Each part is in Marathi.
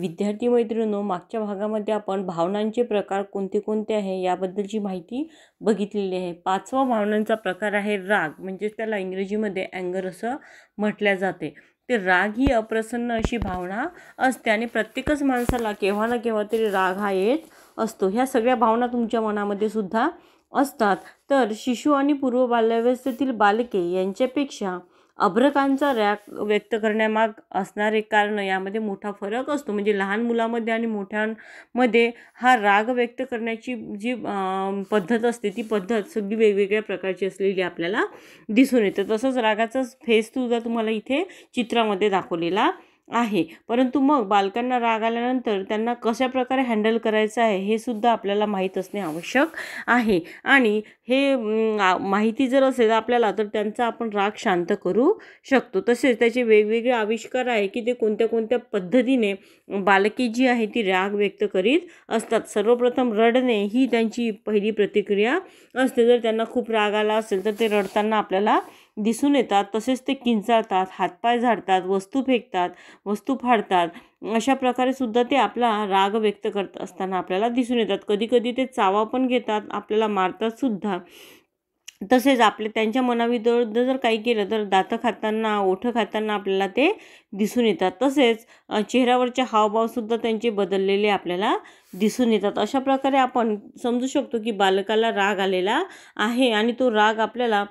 विद्यार्थी मैत्रीणो मागच्या भागामध्ये आपण भावनांचे प्रकार कोणते कोणते आहे याबद्दलची माहिती बघितलेली आहे पाचवा भावनांचा प्रकार आहे राग म्हणजेच त्याला इंग्रजीमध्ये अँगर असं म्हटल्या जाते ते राग ही अप्रसन्न अशी भावना असते आणि प्रत्येकच माणसाला केव्हा ना केव्हा तरी राग हा येत असतो ह्या सगळ्या भावना तुमच्या मनामध्ये सुद्धा असतात तर शिशु आणि पूर्व बाल्यावस्थेतील बालके यांच्यापेक्षा अभ्रकांचा रॅक व्यक्त करण्यामाग असणारे कारण यामध्ये मोठा फरक असतो म्हणजे लहान मुलामध्ये आणि मोठ्यांमध्ये हा राग व्यक्त करण्याची जी पद्धत असते ती पद्धत सगळी वेगवेगळ्या प्रकारची असलेली आपल्याला दिसून येते तसंच रागाचा फेस सुद्धा तुम्हाला इथे चित्रामध्ये दाखवलेला आहे परंतु मग बालकांना राग आल्यानंतर त्यांना कशा प्रकारे हँडल करायचं आहे हे सुद्धा आपल्याला माहीत असणे आवश्यक आहे आणि हे माहिती जर असेल आपल्याला तर त्यांचा आपण राग शांत करू शकतो तसेच त्याचे वेगवेगळे आविष्कार आहे की ते कोणत्या कोणत्या पद्धतीने बालके जी आहे ती राग व्यक्त करीत असतात सर्वप्रथम रडणे ही त्यांची पहिली प्रतिक्रिया असते जर त्यांना खूप राग आला असेल तर ते रडताना आपल्याला दिसून येतात तसेच ते किंचाळतात हातपाय झाडतात वस्तू फेकतात वस्तू फाडतात अशा प्रकारे सुद्धा ते आपला राग व्यक्त करत असताना आपल्याला दिसून येतात कधीकधी ते चावा पण घेतात आपल्याला मारतात सुद्धा तसेच आपले त्यांच्या मनाविरुद्ध जर काही केलं तर दातं खाताना ओठं खाताना आपल्याला ते दिसून येतात तसेच चेहऱ्यावरचे हावभावसुद्धा त्यांचे बदललेले आपल्याला दिसून येतात अशा प्रकारे आपण समजू शकतो की बालकाला राग आलेला आहे आणि तो राग आपल्याला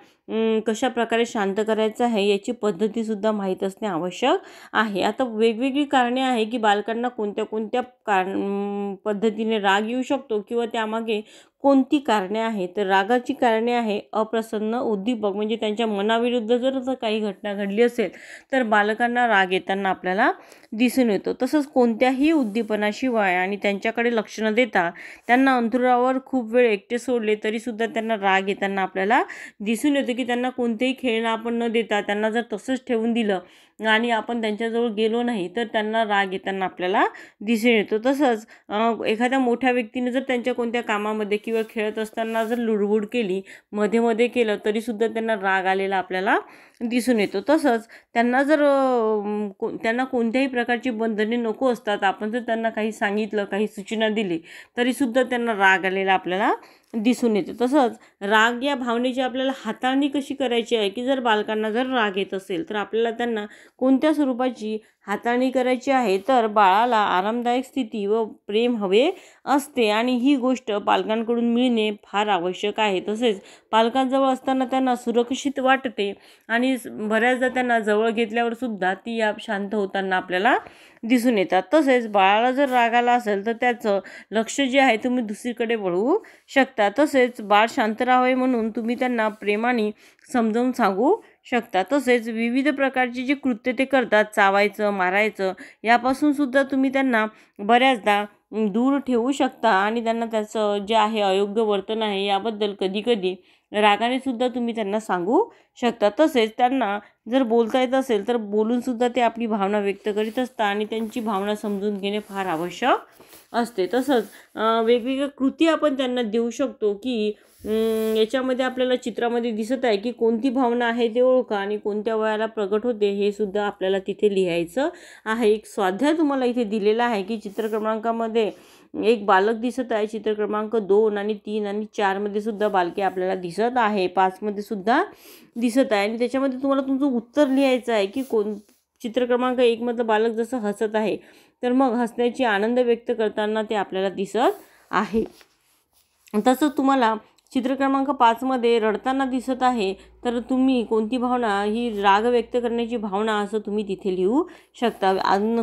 कशा प्रकारे शांत करायचा आहे याची पद्धतीसुद्धा माहीत असणे आवश्यक आहे आता वेगवेगळी कारणे आहे की बालकांना कोणत्या कोणत्या कारण पद्धतीने राग येऊ शकतो किंवा त्यामागे कोणती कारणे आहेत तर रागाची कारणे आहे अप्रसन्न उद्दीपक म्हणजे त्यांच्या मनाविरुद्ध जर काही घटना घडली असेल तर बालकांना राग येताना आपल्याला दिसून येतो तसंच कोणत्याही उद्दीपनाशिवाय आणि त्यांच्याकडे लक्ष देता त्यांना अंथुरावर खूप वेळ एकटे सोडले तरीसुद्धा त्यांना राग येताना आपल्याला दिसून येतो की त्यांना कोणतेही खेळणं आपण न देता त्यांना जर तसंच ठेवून दिलं आणि आपण त्यांच्याजवळ गेलो नाही तर त्यांना राग येताना आपल्याला दिसून येतो तसंच एखाद्या मोठ्या व्यक्तीने जर त्यांच्या कोणत्या कामामध्ये किंवा खेळत असताना जर लुडबुड केली मध्ये मध्ये केलं तरीसुद्धा त्यांना राग आलेला आपल्याला दिसून येतो तसंच त्यांना जर को त्यांना कोणत्याही प्रकारची बंधने नको असतात आपण जर त्यांना काही सांगितलं काही सूचना दिली तरीसुद्धा त्यांना राग आलेला आपल्याला दिसून येते तसंच राग या भावनेची आपल्याला हाताळणी कशी करायची आहे की जर बालकांना जर राग येत असेल तर आपल्याला त्यांना कोणत्या स्वरूपाची हाताळणी करायची आहे तर बाळाला आरामदायक स्थिती व प्रेम हवे असते आणि ही गोष्ट पालकांकडून मिळणे फार आवश्यक आहे तसेच पालकांजवळ असताना त्यांना सुरक्षित वाटते आणि बऱ्याचदा त्यांना जवळ घेतल्यावर सुद्धा ती या शांत होताना आपल्याला दिसून येतात तसेच बाळाला जर राग आला असेल तर त्याचं लक्ष जे आहे तुम्ही दुसरीकडे वळवू शकता तसेच बाळ शांत राहावे म्हणून तुम्ही त्यांना प्रेमाने समजावून सांगू शकता तसेच विविध प्रकारचे जी कृत्य ते करतात चावायचं मारायचं यापासून सुद्धा तुम्ही त्यांना बऱ्याचदा दूर ठेवू शकता आणि त्यांना त्याचं जे आहे अयोग्य वर्तन आहे याबद्दल कधीकधी रागाने सुद्धा तुम्ही त्यांना सांगू शकता तसेच त्यांना जर बोलता येत असेल तर बोलूनसुद्धा ते आपली भावना व्यक्त करीत असतात आणि त्यांची भावना समजून घेणे फार आवश्यक असते तसंच वेगवेगळ्या कृती आपण त्यांना देऊ शकतो की याच्यामध्ये आपल्याला चित्रामध्ये दिसत आहे की कोणती भावना आहे ते ओळखा आणि कोणत्या वयाला प्रगट होते हे सुद्धा आपल्याला तिथे लिहायचं आहे एक स्वाध्याय तुम्हाला इथे दिलेला आहे की चित्र क्रमांकामध्ये एक बालक दिसत आहे चित्र क्रमांक दोन आणि तीन आणि चारमध्ये सुद्धा बालके आपल्याला दिसत आहे पाचमध्ये सुद्धा दिसत आहे आणि त्याच्यामध्ये तुम्हाला तुमचं उत्तर लिहायचं आहे की कोण चित्र क्रमांक एकमधलं बालक जसं हसत आहे तर मग हसण्याची आनंद व्यक्त करताना ते आपल्याला दिसत आहे तसंच तुम्हाला चित्र क्रमांक पाचमध्ये रडताना दिसत आहे तर तुम्ही कोणती भावना ही राग व्यक्त करण्याची भावना असं तुम्ही तिथे लिहू शकता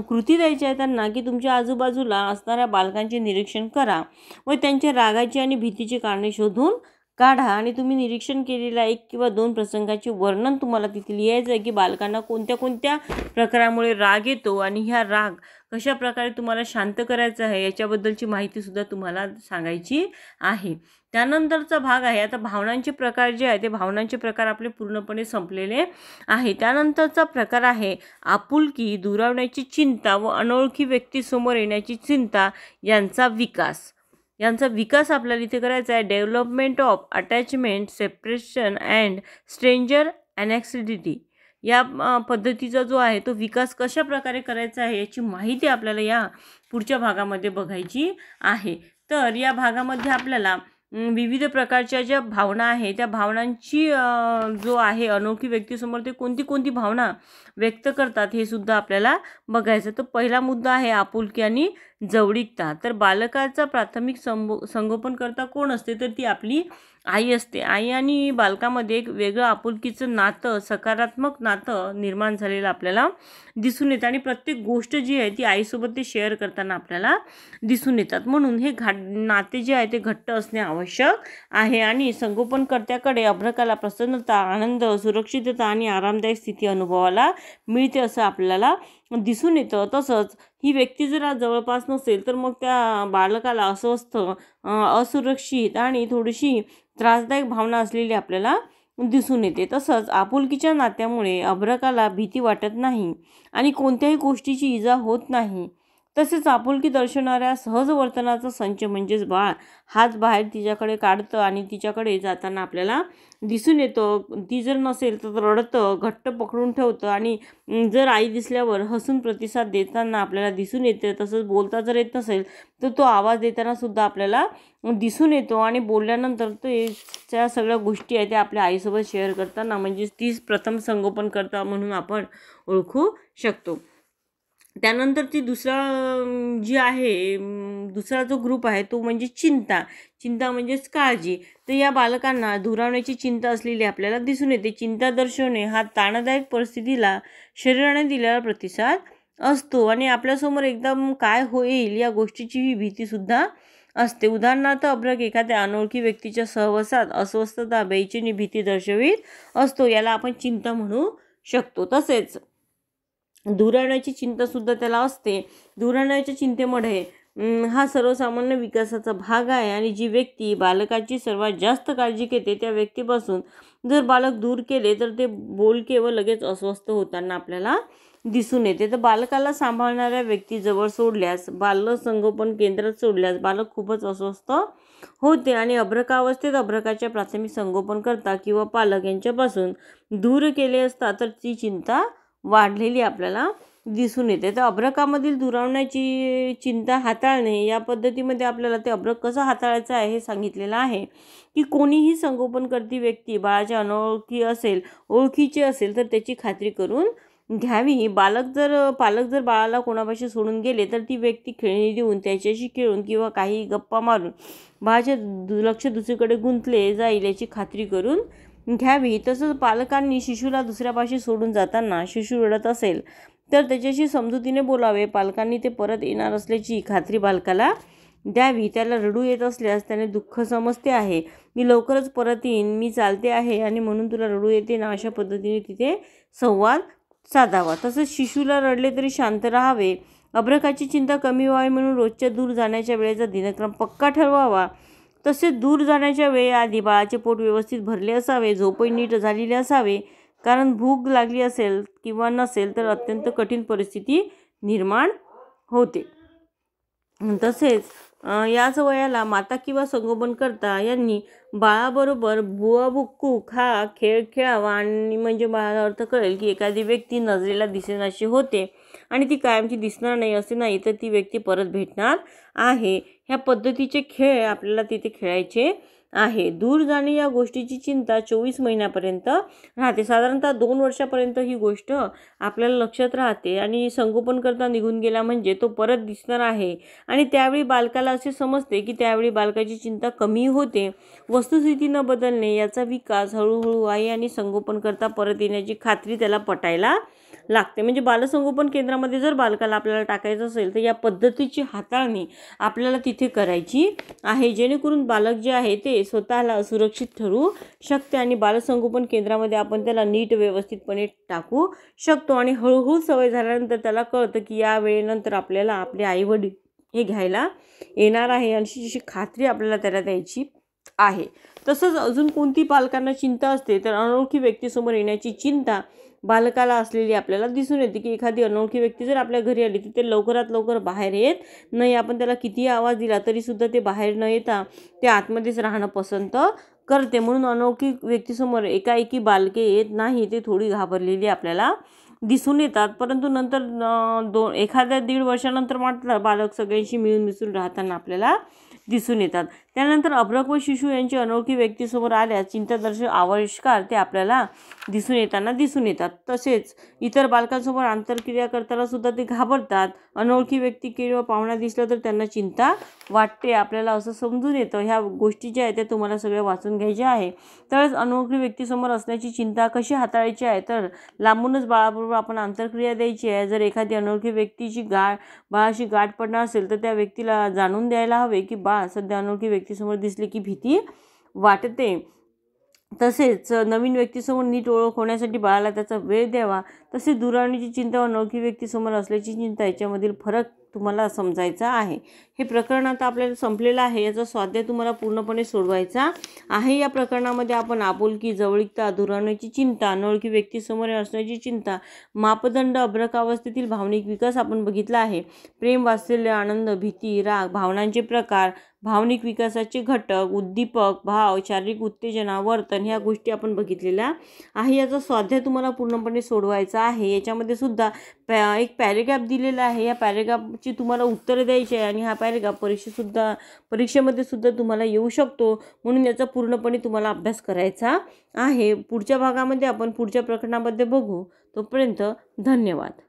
कृती द्यायची आहे त्यांना की तुमच्या आजूबाजूला असणाऱ्या बालकांचे निरीक्षण करा व त्यांच्या रागाची आणि भीतीची कारणे शोधून काढा आणि तुम्ही निरीक्षण केलेला एक किंवा दोन प्रसंगाचे वर्णन तुम्हाला तिथे लिहायचं आहे की बालकांना कोणत्या कोणत्या प्रकारामुळे राग येतो आणि ह्या राग कशा प्रकारे तुम्हाला शांत करायचा आहे याच्याबद्दलची माहितीसुद्धा तुम्हाला सांगायची आहे त्यानंतरचा भाग आहे आता भावनांचे प्रकार जे आहे ते भावनांचे प्रकार आपले पूर्णपणे संपलेले आहे त्यानंतरचा प्रकार आहे आपुलकी दुरावण्याची चिंता व अनोळखी व्यक्तीसमोर येण्याची चिंता यांचा विकास यांचा विकास आपल्याला इथे करायचा आहे development of attachment separation and stranger anxiety या पद्धतीचा जो आहे तो विकास कशा प्रकारे करायचा आहे याची माहिती आपल्याला या पुढच्या भागामध्ये बघायची आहे तर या भागामध्ये आपल्याला विविध प्रकारच्या ज्या भावना आहे त्या भावनांची जो आहे अनोखी व्यक्तीसमोर ते कोणती कोणती भावना व्यक्त करतात हे सुद्धा आपल्याला बघायचं तर पहिला मुद्दा आहे आपुलकी आणि जवळीकता तर बालकाचा प्राथमिक संबो संगोपन करता कोण असते तर ती आपली आई असते आई आणि बालकामध्ये एक वेगळं आपुलकीचं नातं सकारात्मक नातं निर्माण झालेलं आपल्याला दिसून येतं आणि प्रत्येक गोष्ट जी आहे ती आईसोबत ते शेअर करताना आपल्याला दिसून येतात म्हणून हे घाट नाते जे आहे ते घट्ट असणे आवश्यक आहे आणि संगोपनकर्त्याकडे अभ्रकाला प्रसन्नता आनंद सुरक्षितता आणि आरामदायक स्थिती अनुभवाला मिळते असं आपल्याला दिसून येतं तसंच ही व्यक्ती जर जवळपास नसेल तर मग त्या बालकाला अस्वस्थ असुरक्षित आणि थोडीशी त्रासदायक भावना असलेली आपल्याला दिसून येते तसंच आपुलकीच्या नात्यामुळे अभ्रकाला भीती वाटत नाही आणि कोणत्याही गोष्टीची इजा होत नाही तसेच आपुलकी दर्शवणाऱ्या सहज वर्तनाचा संच म्हणजेच बाळ हाच बाहेर तिच्याकडे काढतं आणि तिच्याकडे जाताना आपल्याला दिसून येतं ती जर नसेल तर रडतं घट्ट पकडून ठेवतं आणि जर आई दिसल्यावर हसून प्रतिसाद देताना आपल्याला दिसून येते तसंच बोलता जर येत नसेल तर तो आवाज देतानासुद्धा आपल्याला दिसून येतो आणि बोलल्यानंतर ते त्या सगळ्या गोष्टी आहेत त्या आपल्या आईसोबत शेअर करताना म्हणजेच तीच प्रथम संगोपन करता म्हणून आपण ओळखू शकतो त्यानंतर ती दुसरा जी आहे दुसरा जो ग्रुप आहे तो म्हणजे चिंता चिंता म्हणजेच काळजी तर या बालकांना धुरावण्याची चिंता असलेली आपल्याला दिसून येते चिंता दर्शवणे हा ताणदायक परिस्थितीला शरीराने दिलेला प्रतिसाद असतो आणि आपल्यासमोर एकदम काय होईल या गोष्टीची ही भीतीसुद्धा असते उदाहरणार्थ अभ्रक एखाद्या अनोळखी व्यक्तीच्या सहवासात अस्वस्थता बेचैनी भीती दर्शवित असतो याला आपण चिंता म्हणू शकतो तसेच धुराळ्याची चिंतासुद्धा त्याला असते दुराण्याच्या चिंतेमुळे हा सर्वसामान्य विकासाचा भाग आहे आणि जी व्यक्ती बालकाची सर्वात जास्त काळजी घेते त्या व्यक्तीपासून जर बालक दूर केले तर ते बोलके व लगेच अस्वस्थ होताना आपल्याला दिसून येते तर बालकाला सांभाळणाऱ्या व्यक्तीजवळ सोडल्यास संगोपन केंद्रात सोडल्यास बालक खूपच अस्वस्थ होते आणि अभ्रकावस्थेत अभ्रकाच्या प्राथमिक संगोपन करता किंवा पालक यांच्यापासून दूर केले असता तर ती चिंता वाढलेली आपल्याला दिसून येते तर अभ्रकामधील दुरावण्याची चिंता हाताळणे या पद्धतीमध्ये आपल्याला ते अभ्रक कसं हाताळायचं आहे हे सांगितलेलं आहे की कोणीही संगोपन करती व्यक्ती बाळाच्या अनोळखी असेल ओळखीची असेल तर त्याची खात्री करून घ्यावी बालक जर पालक जर बाळाला कोणापाशी सोडून गेले तर ती व्यक्ती खेळणी देऊन त्याच्याशी खेळून किंवा काही गप्पा मारून बाळाचे लक्ष दुसरीकडे गुंतले जाईल याची खात्री करून घ्यावी तसंच पालकांनी शिशूला दुसऱ्या भाषेत सोडून जाताना शिशू रडत असेल तर त्याच्याशी समजुतीने बोलावे पालकांनी ते परत येणार असल्याची खात्री बालकाला द्यावी त्याला रडू येत असल्यास त्याने दुःख समजते आहे मी लवकरच परत येईन मी चालते आहे आणि म्हणून तुला रडू येते ना अशा पद्धतीने तिथे संवाद साधावा तसंच शिशूला रडले तरी शांत राहावे अभ्रकाची चिंता कमी व्हावी म्हणून रोजच्या दूर जाण्याच्या वेळेचा दिनक्रम पक्का ठरवावा तसे दूर जाण्याच्या आधी बाळाचे पोट व्यवस्थित भरले असावे झोपही नीट झालेले असावे कारण भूक लागली असेल किंवा नसेल तर अत्यंत कठीण परिस्थिती निर्माण होते तसेच याच वयाला माता किंवा संगोपनकर्ता यांनी बाळाबरोबर बुवा भुक्कूक हा खेळ खेळावा आणि म्हणजे बाळाला अर्थ कळेल की एखादी व्यक्ती नजरेला दिसेनाशी होते आणि ती कायमची दिसणार नाही असे नाही तर ती व्यक्ती परत भेटणार आहे ह्या पद्धतीचे खेळ आपल्याला तिथे खेळायचे आहे दूर जाणे या गोष्टीची चिंता चोवीस महिन्यापर्यंत राहते साधारणतः दोन वर्षापर्यंत ही गोष्ट आपल्याला लक्षात राहते आणि संगोपन करता निघून गेला म्हणजे तो परत दिसणार आहे आणि त्यावेळी बालकाला असे समजते की त्यावेळी बालकाची चिंता कमी होते वस्तुस्थिती न बदलणे याचा विकास हळूहळू आहे आणि संगोपन करता परत येण्याची खात्री त्याला पटायला लागते म्हणजे बालसंगोपन केंद्रामध्ये जर बालकाला आपल्याला टाकायचं असेल तर या पद्धतीची हाताळणी आपल्याला तिथे करायची आहे जेणेकरून बालक जे आहे ते स्वतःला असुरक्षित ठरू शकते आणि बालसंगोपन केंद्रामध्ये आपण त्याला नीट व्यवस्थितपणे टाकू शकतो आणि हळूहळू सवय झाल्यानंतर त्याला कळतं की या वेळेनंतर आपल्याला आपले आईवडील हे घ्यायला येणार आहे अशी जशी खात्री आपल्याला त्याला द्यायची आहे तसंच अजून कोणती पालकांना चिंता असते तर अनोळखी व्यक्तीसमोर येण्याची चिंता बालकाला असलेली आपल्याला दिसून येते की एखादी अनोळखी व्यक्ती जर आपल्या घरी आली तर ते लवकरात लवकर बाहेर येत नाही आपण त्याला कितीही आवाज दिला तरीसुद्धा ते बाहेर न येता ते आतमध्येच राहणं पसंत करते म्हणून अनोळखी व्यक्तीसमोर एकाएकी बालके येत नाही ते थोडी घाबरलेली आपल्याला दिसून येतात परंतु नंतर दोन एखाद्या दीड वर्षानंतर मात्र बालक सगळ्यांशी मिळून मिसळून राहताना आपल्याला दिसून येतात त्यानंतर अभ्रक व शिशू यांची अनोळखी व्यक्तीसमोर आल्यास चिंतादर्शक आविष्कार ते आपल्याला दिसून येताना दिसून येतात तसेच इतर बालकांसमोर आंतरक्रिया करताना सुद्धा ते घाबरतात अनोळखी व्यक्ती किंवा पाहुणा दिसला तर त्यांना चिंता वाटते आपल्याला असं समजून येतं ह्या गोष्टी ज्या आहेत त्या तुम्हाला सगळ्या वाचून घ्यायच्या आहे तरच अनोळखी व्यक्तीसमोर असण्याची चिंता कशी हाताळायची आहे तर लांबूनच बाळाबरोबर आपण आंतरक्रिया द्यायची आहे जर एखादी अनोळखी व्यक्तीची गाठ बाळाशी गाठ पडणार असेल तर त्या व्यक्तीला जाणून द्यायला हवे की बाळ सध्या अनोळखी व्यक्ती व्यक्तीसमोर दिसले की भीती वाटते तसेच नवीन व्यक्तीसमोर नीट ओळख होण्यासाठी बाळाला त्याचा वेळ द्यावा तसेच दुराणीची चिंता व अनोळखी व्यक्तीसमोर असल्याची चिंता याच्यामधील फरक तुम्हाला समजायचा आहे हे प्रकरण आता आपल्याला संपलेलं आहे याचा स्वाध्याय तुम्हाला पूर्णपणे सोडवायचा आहे या प्रकरणामध्ये आपण आपुलकी जवळीकता धुरावण्याची चिंता अनोळखी व्यक्तीसमोर असण्याची चिंता मापदंड अभ्रकावस्थेतील भावनिक विकास आपण बघितला आहे प्रेम वाचलेले आनंद भीती राग भावनांचे प्रकार भावनिक विकासाचे घटक उद्दीपक भाव शारीरिक उत्तेजना वर्तन ह्या गोष्टी आपण बघितलेल्या आहे याचा स्वाध्याय तुम्हाला पूर्णपणे सोडवायचा आहे याच्यामध्ये सुद्धा पॅ एक पॅरेग्राफ दिलेला आहे या पॅरेग्राफ ची तुम्हाला उत्तरं द्यायची आहे आणि हा पायरेगा परीक्षेसुद्धा परीक्षेमध्ये सुद्धा तुम्हाला येऊ शकतो म्हणून याचा पूर्णपणे तुम्हाला अभ्यास करायचा आहे पुढच्या भागामध्ये आपण पुढच्या प्रकरणामध्ये बघू तोपर्यंत धन्यवाद